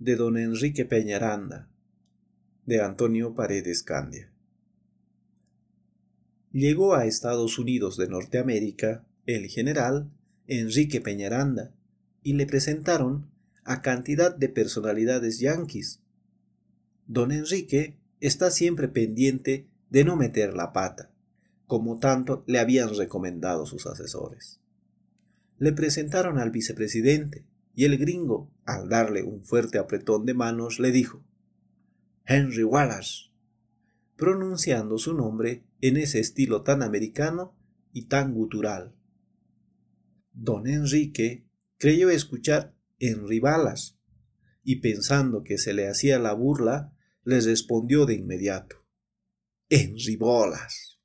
de don Enrique Peñaranda, de Antonio Paredes Candia. Llegó a Estados Unidos de Norteamérica el general Enrique Peñaranda y le presentaron a cantidad de personalidades yanquis. Don Enrique está siempre pendiente de no meter la pata, como tanto le habían recomendado sus asesores. Le presentaron al vicepresidente, y el gringo, al darle un fuerte apretón de manos, le dijo Henry Wallace, pronunciando su nombre en ese estilo tan americano y tan gutural. Don Enrique creyó escuchar Henry Wallace y pensando que se le hacía la burla, le respondió de inmediato Henry Wallace».